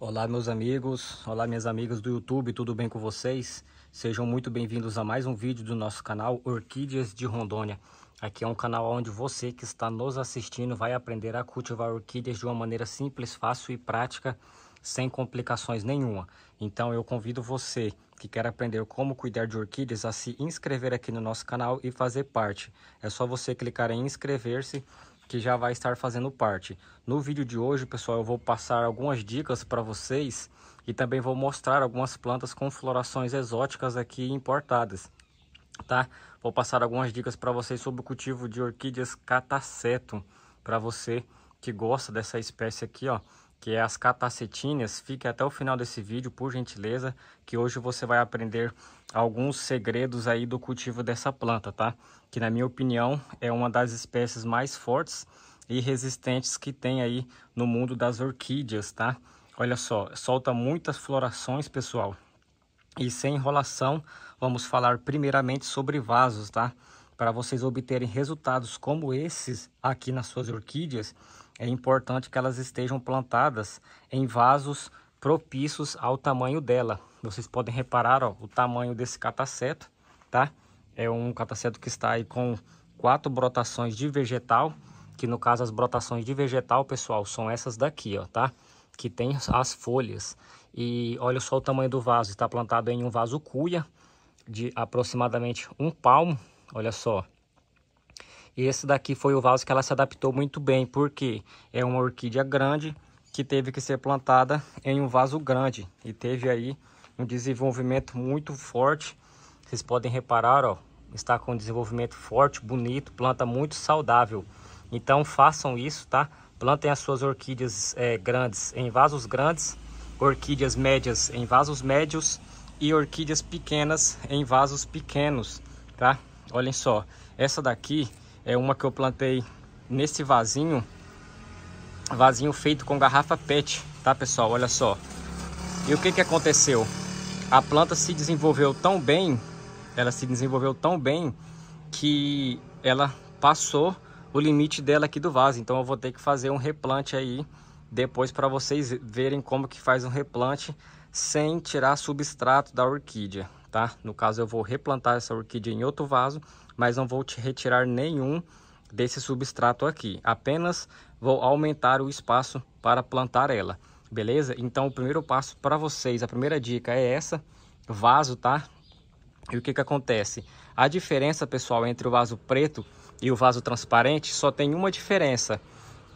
Olá meus amigos, olá minhas amigas do YouTube, tudo bem com vocês? Sejam muito bem-vindos a mais um vídeo do nosso canal Orquídeas de Rondônia. Aqui é um canal onde você que está nos assistindo vai aprender a cultivar orquídeas de uma maneira simples, fácil e prática, sem complicações nenhuma. Então eu convido você que quer aprender como cuidar de orquídeas a se inscrever aqui no nosso canal e fazer parte. É só você clicar em inscrever-se que já vai estar fazendo parte. No vídeo de hoje, pessoal, eu vou passar algumas dicas para vocês e também vou mostrar algumas plantas com florações exóticas aqui importadas, tá? Vou passar algumas dicas para vocês sobre o cultivo de orquídeas cataceto para você que gosta dessa espécie aqui, ó, que é as catacetinhas. Fique até o final desse vídeo, por gentileza, que hoje você vai aprender alguns segredos aí do cultivo dessa planta, tá? Que na minha opinião é uma das espécies mais fortes e resistentes que tem aí no mundo das orquídeas, tá? Olha só, solta muitas florações, pessoal. E sem enrolação, vamos falar primeiramente sobre vasos, tá? Para vocês obterem resultados como esses aqui nas suas orquídeas, é importante que elas estejam plantadas em vasos propícios ao tamanho dela. Vocês podem reparar ó, o tamanho desse cataceto, tá? É um cataceto que está aí com quatro brotações de vegetal, que no caso as brotações de vegetal, pessoal, são essas daqui, ó, tá? Que tem as folhas. E olha só o tamanho do vaso, está plantado em um vaso cuia de aproximadamente um palmo, olha só. E esse daqui foi o vaso que ela se adaptou muito bem, porque é uma orquídea grande que teve que ser plantada em um vaso grande e teve aí um desenvolvimento muito forte. Vocês podem reparar, ó, está com um desenvolvimento forte, bonito, planta muito saudável. Então façam isso, tá? Plantem as suas orquídeas é, grandes em vasos grandes, orquídeas médias em vasos médios e orquídeas pequenas em vasos pequenos, tá? Olhem só, essa daqui é uma que eu plantei nesse vasinho, vasinho feito com garrafa PET, tá pessoal? Olha só. E o que que aconteceu? A planta se desenvolveu tão bem, ela se desenvolveu tão bem que ela passou o limite dela aqui do vaso. Então eu vou ter que fazer um replante aí depois para vocês verem como que faz um replante sem tirar substrato da orquídea tá? No caso, eu vou replantar essa orquídea em outro vaso, mas não vou te retirar nenhum desse substrato aqui. Apenas vou aumentar o espaço para plantar ela, beleza? Então, o primeiro passo para vocês, a primeira dica é essa, vaso, tá? E o que, que acontece? A diferença, pessoal, entre o vaso preto e o vaso transparente só tem uma diferença,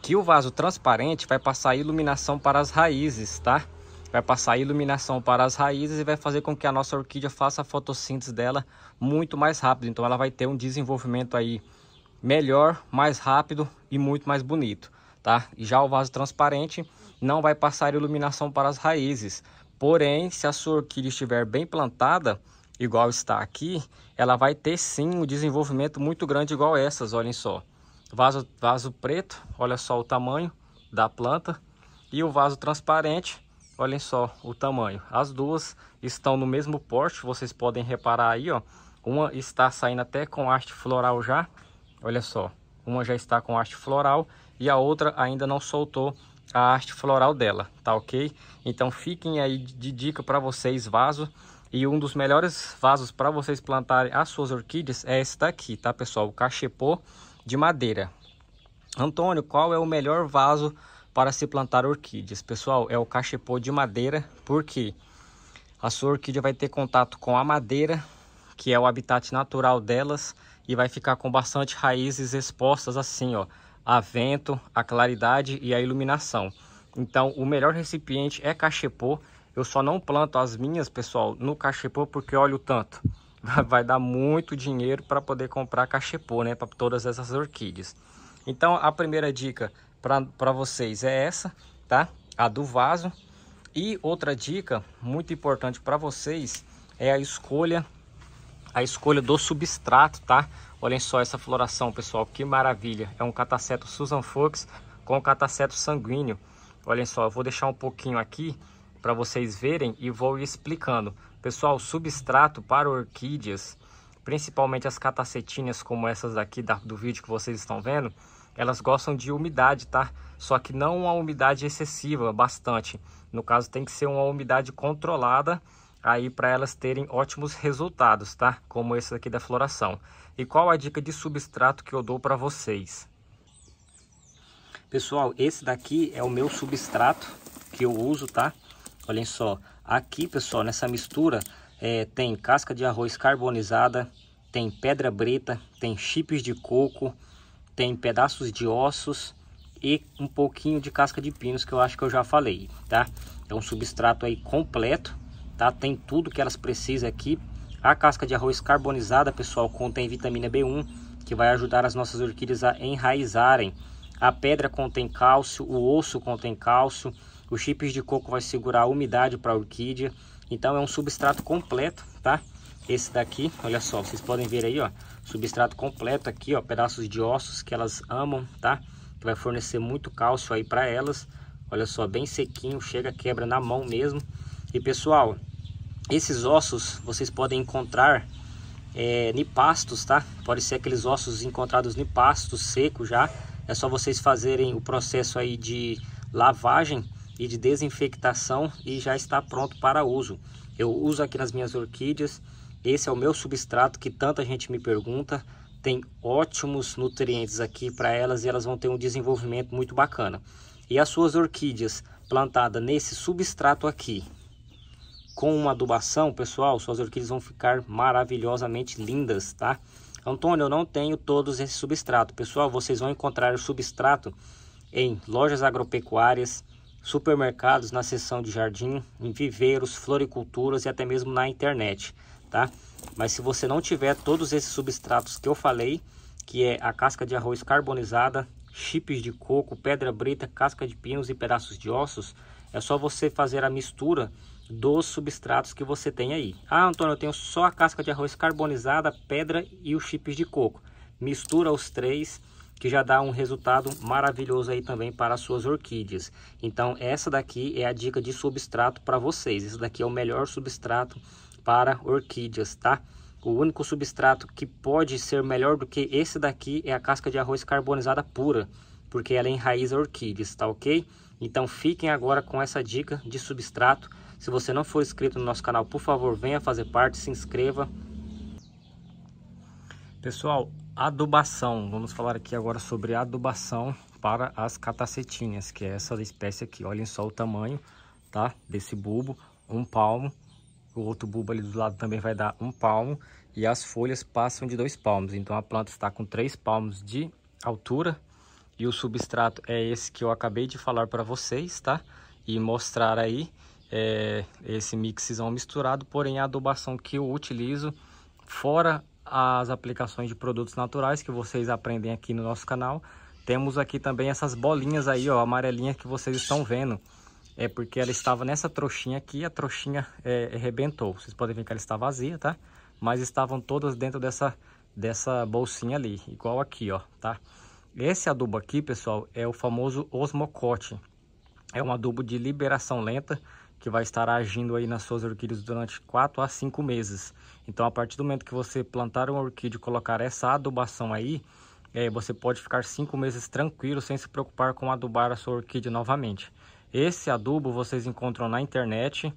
que o vaso transparente vai passar iluminação para as raízes, tá? vai passar iluminação para as raízes e vai fazer com que a nossa orquídea faça a fotossíntese dela muito mais rápido. Então ela vai ter um desenvolvimento aí melhor, mais rápido e muito mais bonito, tá? E já o vaso transparente não vai passar iluminação para as raízes. Porém, se a sua orquídea estiver bem plantada, igual está aqui, ela vai ter sim um desenvolvimento muito grande igual essas, olhem só. Vaso, vaso preto, olha só o tamanho da planta. E o vaso transparente, Olhem só o tamanho. As duas estão no mesmo porte, vocês podem reparar aí, ó. Uma está saindo até com arte floral já. Olha só, uma já está com arte floral e a outra ainda não soltou a arte floral dela, tá ok? Então fiquem aí de dica para vocês vaso. E um dos melhores vasos para vocês plantarem as suas orquídeas é esse daqui, tá pessoal? O cachepô de madeira. Antônio, qual é o melhor vaso para se plantar orquídeas. Pessoal, é o cachepô de madeira, porque a sua orquídea vai ter contato com a madeira, que é o habitat natural delas, e vai ficar com bastante raízes expostas assim, ó, a vento, a claridade e a iluminação. Então, o melhor recipiente é cachepô. Eu só não planto as minhas, pessoal, no cachepô porque olha o tanto. Vai dar muito dinheiro para poder comprar cachepô, né, para todas essas orquídeas. Então, a primeira dica para vocês é essa, tá? A do vaso. E outra dica muito importante para vocês é a escolha a escolha do substrato, tá? Olhem só essa floração, pessoal, que maravilha. É um cataceto Susan Fox com cataceto sanguíneo. Olhem só, eu vou deixar um pouquinho aqui para vocês verem e vou explicando. Pessoal, substrato para orquídeas, principalmente as catacetinhas como essas aqui da, do vídeo que vocês estão vendo, elas gostam de umidade, tá? Só que não uma umidade excessiva, bastante. No caso, tem que ser uma umidade controlada aí para elas terem ótimos resultados, tá? Como esse aqui da floração. E qual a dica de substrato que eu dou para vocês? Pessoal, esse daqui é o meu substrato que eu uso, tá? Olhem só, aqui pessoal, nessa mistura é, tem casca de arroz carbonizada, tem pedra brita, tem chips de coco, tem pedaços de ossos e um pouquinho de casca de pinos que eu acho que eu já falei, tá? É um substrato aí completo, tá? Tem tudo que elas precisam aqui. A casca de arroz carbonizada, pessoal, contém vitamina B1, que vai ajudar as nossas orquídeas a enraizarem. A pedra contém cálcio, o osso contém cálcio, os chips de coco vai segurar a umidade para a orquídea. Então é um substrato completo, tá? Esse daqui, olha só, vocês podem ver aí, ó, substrato completo aqui, ó, pedaços de ossos que elas amam, tá? Que vai fornecer muito cálcio aí para elas. Olha só, bem sequinho, chega, quebra na mão mesmo. E pessoal, esses ossos vocês podem encontrar é, nipastos, tá? Pode ser aqueles ossos encontrados nipastos, seco já. É só vocês fazerem o processo aí de lavagem e de desinfectação e já está pronto para uso. Eu uso aqui nas minhas orquídeas, esse é o meu substrato que tanta gente me pergunta. Tem ótimos nutrientes aqui para elas e elas vão ter um desenvolvimento muito bacana. E as suas orquídeas plantadas nesse substrato aqui, com uma adubação, pessoal, suas orquídeas vão ficar maravilhosamente lindas, tá? Antônio, eu não tenho todos esse substrato. Pessoal, vocês vão encontrar o substrato em lojas agropecuárias, supermercados, na seção de jardim, em viveiros, floriculturas e até mesmo na internet tá? Mas se você não tiver todos esses substratos que eu falei, que é a casca de arroz carbonizada, chips de coco, pedra brita, casca de pinos e pedaços de ossos, é só você fazer a mistura dos substratos que você tem aí. Ah, Antônio, eu tenho só a casca de arroz carbonizada, pedra e os chips de coco. Mistura os três que já dá um resultado maravilhoso aí também para as suas orquídeas. Então essa daqui é a dica de substrato para vocês. Esse daqui é o melhor substrato para orquídeas, tá? O único substrato que pode ser melhor do que esse daqui é a casca de arroz carbonizada pura, porque ela enraiza orquídeas, tá ok? Então fiquem agora com essa dica de substrato. Se você não for inscrito no nosso canal, por favor, venha fazer parte, se inscreva. Pessoal, adubação. Vamos falar aqui agora sobre adubação para as catacetinhas, que é essa espécie aqui. Olhem só o tamanho, tá? Desse bulbo, um palmo o outro bulbo ali do lado também vai dar um palmo e as folhas passam de dois palmos. Então a planta está com três palmos de altura e o substrato é esse que eu acabei de falar para vocês, tá? E mostrar aí é, esse mixzão misturado, porém a adubação que eu utilizo fora as aplicações de produtos naturais que vocês aprendem aqui no nosso canal. Temos aqui também essas bolinhas aí, ó, amarelinhas que vocês estão vendo é porque ela estava nessa trouxinha aqui, a trouxinha é, arrebentou. Vocês podem ver que ela está vazia, tá? Mas estavam todas dentro dessa, dessa bolsinha ali, igual aqui, ó, tá? Esse adubo aqui, pessoal, é o famoso osmocote. É um adubo de liberação lenta que vai estar agindo aí nas suas orquídeas durante 4 a 5 meses. Então, a partir do momento que você plantar uma orquídea e colocar essa adubação aí, é, você pode ficar 5 meses tranquilo sem se preocupar com adubar a sua orquídea novamente. Esse adubo vocês encontram na internet,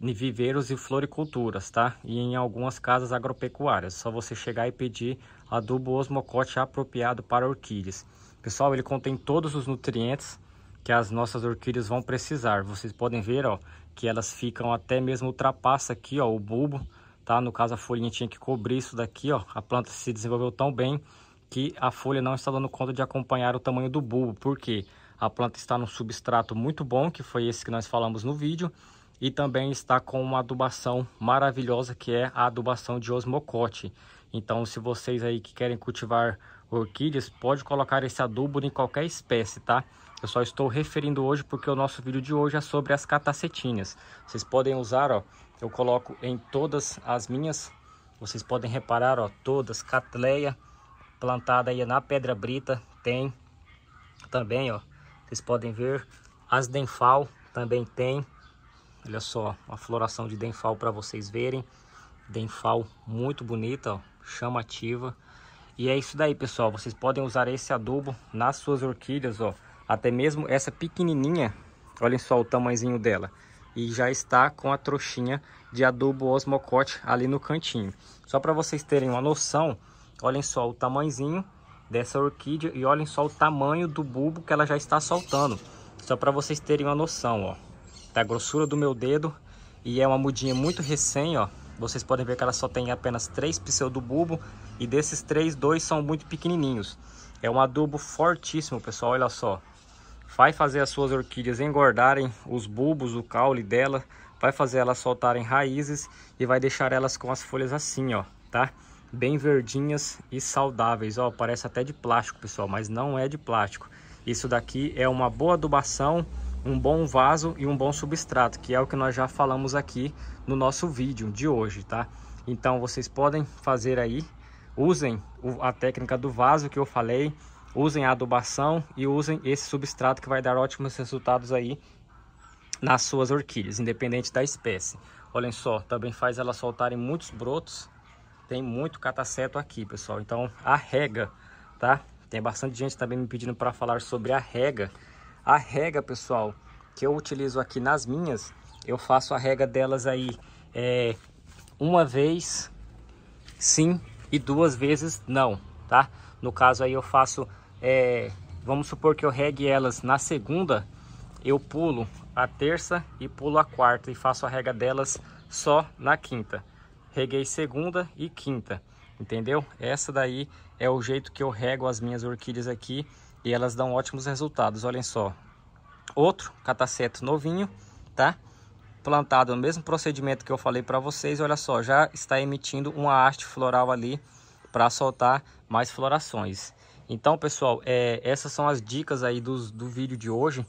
em viveiros e floriculturas, tá? E em algumas casas agropecuárias. só você chegar e pedir adubo osmocote apropriado para orquídeas. Pessoal, ele contém todos os nutrientes que as nossas orquídeas vão precisar. Vocês podem ver, ó, que elas ficam até mesmo ultrapassa aqui, ó, o bulbo, tá? No caso, a folhinha tinha que cobrir isso daqui, ó. A planta se desenvolveu tão bem que a folha não está dando conta de acompanhar o tamanho do bulbo. Por quê? Porque a planta está num substrato muito bom, que foi esse que nós falamos no vídeo, e também está com uma adubação maravilhosa, que é a adubação de osmocote. Então, se vocês aí que querem cultivar orquídeas, pode colocar esse adubo em qualquer espécie, tá? Eu só estou referindo hoje porque o nosso vídeo de hoje é sobre as catacetinhas. Vocês podem usar, ó, eu coloco em todas as minhas, vocês podem reparar, ó, todas, catleia plantada aí na pedra brita, tem também, ó, vocês podem ver, as Denfal também tem. Olha só, a floração de Denfal para vocês verem. Denfal muito bonita, ó, chamativa. E é isso daí, pessoal. Vocês podem usar esse adubo nas suas orquídeas, ó. Até mesmo essa pequenininha, olhem só o tamanhozinho dela. E já está com a trouxinha de adubo Osmocote ali no cantinho. Só para vocês terem uma noção, olhem só o tamanhozinho dessa orquídea. E olhem só o tamanho do bulbo que ela já está soltando. Só para vocês terem uma noção, ó. Da grossura do meu dedo. E é uma mudinha muito recém, ó. Vocês podem ver que ela só tem apenas três bulbo E desses três, dois são muito pequenininhos. É um adubo fortíssimo, pessoal. Olha só. Vai fazer as suas orquídeas engordarem os bulbos, o caule dela vai fazer elas soltarem raízes e vai deixar elas com as folhas assim, ó, tá? bem verdinhas e saudáveis. Ó, parece até de plástico, pessoal, mas não é de plástico. Isso daqui é uma boa adubação, um bom vaso e um bom substrato, que é o que nós já falamos aqui no nosso vídeo de hoje, tá? Então vocês podem fazer aí, usem a técnica do vaso que eu falei, usem a adubação e usem esse substrato que vai dar ótimos resultados aí nas suas orquídeas, independente da espécie. Olhem só, também faz elas soltarem muitos brotos tem muito cataceto aqui, pessoal. Então, a rega, tá? Tem bastante gente também me pedindo para falar sobre a rega. A rega, pessoal, que eu utilizo aqui nas minhas, eu faço a rega delas aí é, uma vez sim e duas vezes não, tá? No caso aí eu faço, é, vamos supor que eu regue elas na segunda, eu pulo a terça e pulo a quarta e faço a rega delas só na quinta reguei segunda e quinta, entendeu? Essa daí é o jeito que eu rego as minhas orquídeas aqui e elas dão ótimos resultados, olhem só. Outro cataceto novinho, tá? Plantado no mesmo procedimento que eu falei para vocês, olha só, já está emitindo uma haste floral ali para soltar mais florações. Então, pessoal, é, essas são as dicas aí dos, do vídeo de hoje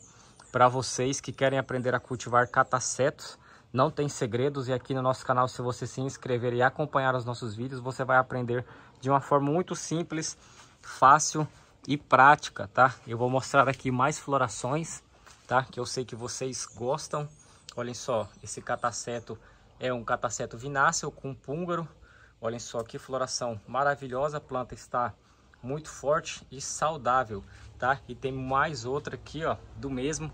para vocês que querem aprender a cultivar catacetos não tem segredos e aqui no nosso canal, se você se inscrever e acompanhar os nossos vídeos, você vai aprender de uma forma muito simples, fácil e prática, tá? Eu vou mostrar aqui mais florações, tá? Que eu sei que vocês gostam. Olhem só, esse cataceto é um cataceto vináceo com púngaro. Olhem só que floração maravilhosa, a planta está muito forte e saudável, tá? E tem mais outra aqui, ó, do mesmo,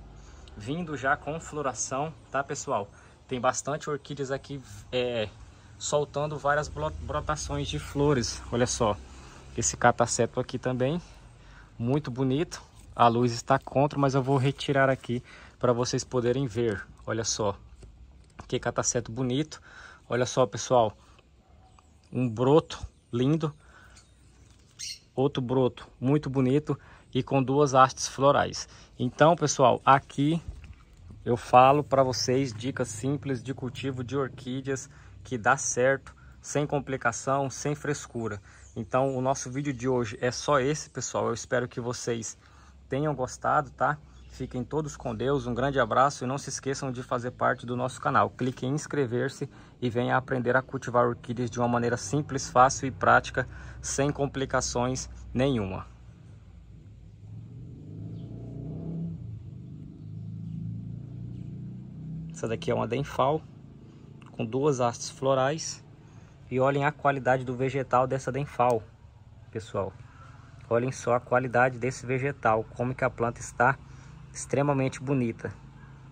vindo já com floração, tá, pessoal? Tem bastante orquídeas aqui é, soltando várias brotações de flores. Olha só, esse cataceto aqui também, muito bonito. A luz está contra, mas eu vou retirar aqui para vocês poderem ver. Olha só, que cataceto bonito. Olha só, pessoal, um broto lindo. Outro broto muito bonito e com duas hastes florais. Então, pessoal, aqui eu falo para vocês dicas simples de cultivo de orquídeas que dá certo, sem complicação, sem frescura. Então o nosso vídeo de hoje é só esse, pessoal. Eu espero que vocês tenham gostado, tá? Fiquem todos com Deus, um grande abraço e não se esqueçam de fazer parte do nosso canal. Clique em inscrever-se e venha aprender a cultivar orquídeas de uma maneira simples, fácil e prática, sem complicações nenhuma. Essa daqui é uma Denfal, com duas hastes florais. E olhem a qualidade do vegetal dessa Denfal, pessoal. Olhem só a qualidade desse vegetal, como que a planta está extremamente bonita.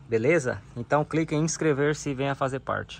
Beleza? Então clique em inscrever-se e venha fazer parte.